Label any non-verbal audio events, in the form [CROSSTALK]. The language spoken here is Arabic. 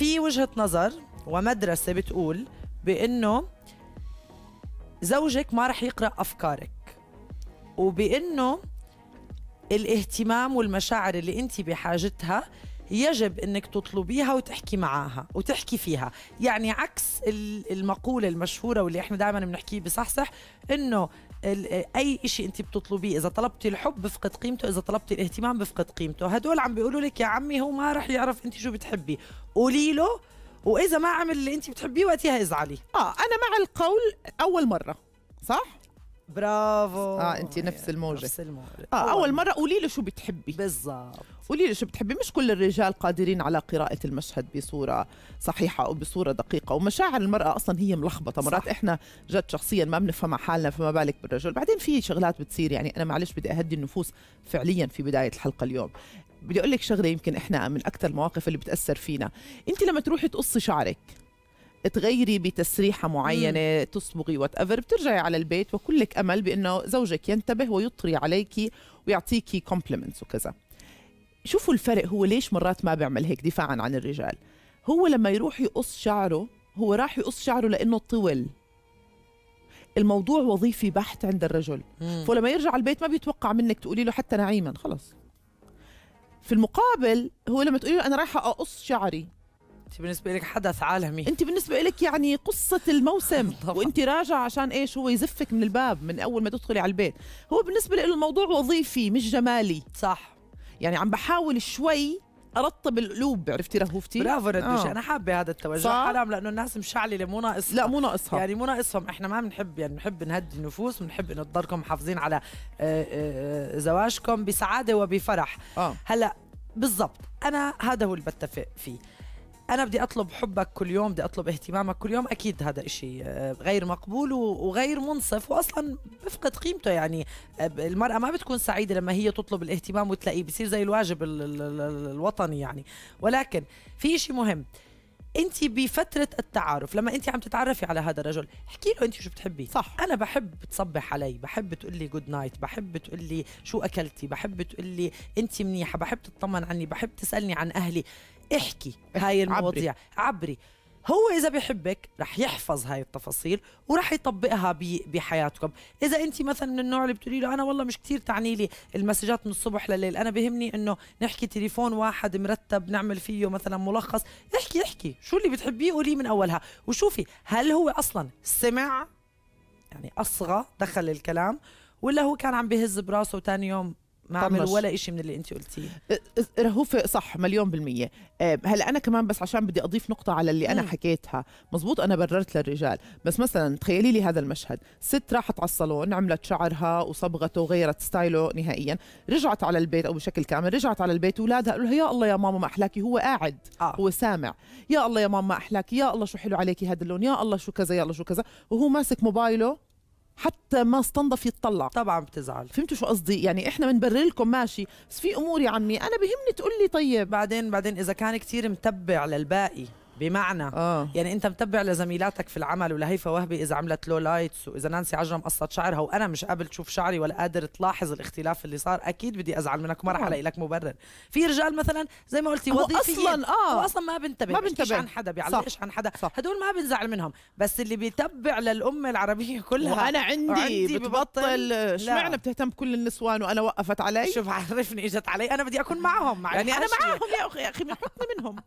في وجهه نظر ومدرسه بتقول بانه زوجك ما رح يقرا افكارك وبانه الاهتمام والمشاعر اللي انت بحاجتها يجب انك تطلبيها وتحكي معاها وتحكي فيها يعني عكس المقوله المشهوره واللي احنا دائما بنحكيه بصحصح انه اي شيء انت بتطلبيه اذا طلبتي الحب بفقد قيمته اذا طلبتي الاهتمام بفقد قيمته هدول عم بيقولوا لك يا عمي هو ما راح يعرف انت شو بتحبي قولي له واذا ما عمل اللي انت بتحبيه وقتها ازعلي اه انا مع القول اول مره صح برافو اه انت أيوة، نفس الموجه نفس الموجه اه اول مره قولي له شو بتحبي بالضبط قولي له شو بتحبي مش كل الرجال قادرين على قراءه المشهد بصوره صحيحه او بصوره دقيقه ومشاعر المراه اصلا هي ملخبطه مرات صح. احنا جد شخصيا ما بنفهمها حالنا فما بالك بالرجل بعدين في شغلات بتصير يعني انا معلش بدي اهدي النفوس فعليا في بدايه الحلقه اليوم بدي اقول لك شغله يمكن احنا من اكثر المواقف اللي بتاثر فينا انت لما تروحي تقصي شعرك تغيري بتسريحه معينه مم. تصبغي وات ايفر بترجعي على البيت وكلك امل بانه زوجك ينتبه ويطري عليكي ويعطيكي كومبلمنتس وكذا شوفوا الفرق هو ليش مرات ما بيعمل هيك دفاعا عن الرجال هو لما يروح يقص شعره هو راح يقص شعره لانه طول الموضوع وظيفي بحت عند الرجل مم. فلما يرجع على البيت ما بيتوقع منك تقولي له حتى نعيما خلص في المقابل هو لما تقولي له انا رايحه اقص شعري انت بالنسبه لك حدث عالمي انت بالنسبه لك يعني قصه الموسم [LAUGHS] وانت راجع عشان ايش هو يزفك من الباب من اول ما تدخلي على البيت هو بالنسبه له الموضوع وظيفي مش جمالي صح يعني عم بحاول شوي ارطب القلوب عرفتي رهوفتي برافو ردوش آه. انا حابه هذا التوجه حرام لانه الناس مشعلله مو ناقص لا مو ناقصها يعني مو ناقصهم احنا ما بنحب يعني بنحب نهدي النفوس بنحب انه تضلكم محافظين على آآ آه، آآ آه، آه، زواجكم بسعاده وبفرح آه. هلا بالضبط انا هذا هو اللي بتفق فيه انا بدي اطلب حبك كل يوم بدي اطلب اهتمامك كل يوم اكيد هذا إشي آه، غير مقبول وغير منصف واصلا بفقد قيمته يعني آه، المراه ما بتكون سعيده لما هي تطلب الاهتمام وتلاقيه بصير زي الواجب الوطني يعني ولكن في إشي مهم انت بفتره التعارف لما انت عم تتعرفي على هذا الرجل احكي له انت شو بتحبي صح انا بحب تصبح علي بحب تقول لي جود نايت بحب تقول لي شو اكلتي بحب تقول لي انت منيحه بحب تطمن عني بحب تسالني عن اهلي احكي هاي المواضيع عبري عبري. هو إذا بحبك رح يحفظ هاي التفاصيل ورح يطبقها بحياتكم إذا أنت مثلا من النوع اللي بتقولي له أنا والله مش كتير تعني لي المسجات من الصبح لليل أنا بهمني أنه نحكي تليفون واحد مرتب نعمل فيه مثلا ملخص احكي احكي شو اللي بتحبيه قولي من أولها وشوفي هل هو أصلا سمع يعني أصغى دخل الكلام ولا هو كان عم بهز براسه وتاني يوم ما عملوا ولا شيء من اللي انت قلتيه رهوفه صح مليون بالمية آه، هلا انا كمان بس عشان بدي اضيف نقطة على اللي انا م. حكيتها مزبوط انا بررت للرجال بس مثلا تخيلي لي هذا المشهد ست راحت على الصالون عملت شعرها وصبغته وغيرت ستايله نهائيا رجعت على البيت او بشكل كامل رجعت على البيت اولادها قالوا لها يا الله يا ماما ما احلاكي هو قاعد آه. هو سامع يا الله يا ماما ما احلاكي يا الله شو حلو عليكي هذا اللون يا الله شو كذا يا الله شو كذا وهو ماسك موبايله حتى ما استنضف يتطلع طبعا بتزعل فهمتوا شو قصدي يعني احنا بنبرر لكم ماشي بس في امور يا عمي انا بهمني تقول لي طيب بعدين بعدين اذا كان كثير متبع للباقي بمعنى آه. يعني انت متبع لزميلاتك في العمل ولهيفا وهبي اذا عملت لو لايتس واذا نانسي عجرم قصت شعرها وانا مش قابل تشوف شعري ولا قادر تلاحظ الاختلاف اللي صار اكيد بدي ازعل منك وما رح آه. الاقي لك مبرر في رجال مثلا زي ما قلتي وظيفيين اصلا اه هو اصلا ما بنتبه ما بنتبه عن حدا بيعلقش عن حدا صح. هدول ما بنزعل منهم بس اللي بيتبع للامه العربيه كلها وانا عندي, بتبطل ببطل اشمعنى بتهتم بكل النسوان وانا وقفت علي شوف عرفني اجت علي انا بدي اكون معهم مع يعني انا معهم يا اخي يا اخي منهم